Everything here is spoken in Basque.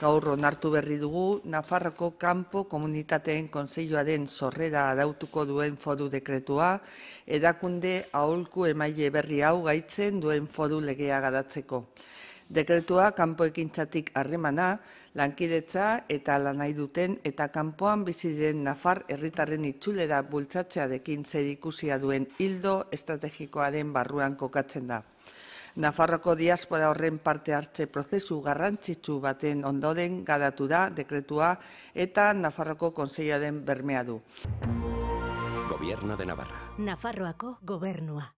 Gaur onartu berri dugu, Nafarroko Kampo Komunitateen Konseioaren zorrera adautuko duen foru dekretua, edakunde aholku emaile berri hau gaitzen duen foru legea gadatzeko. Dekretua kanpo ekintzatik harremana, lankidetza eta lanai duten eta kanpoan bizi den Nafar herritarren itzulera bultzatzearekin zer ikusia duen hildo estrategikoaren barruan kokatzen da. Nafarroko diaspora horren parte hartze prozesu garrantzitsu baten ondoren gadatu da dekretua eta Nafarroko konseiaren bermea du. Gobierno de Navarra. Nafarroako gobernua.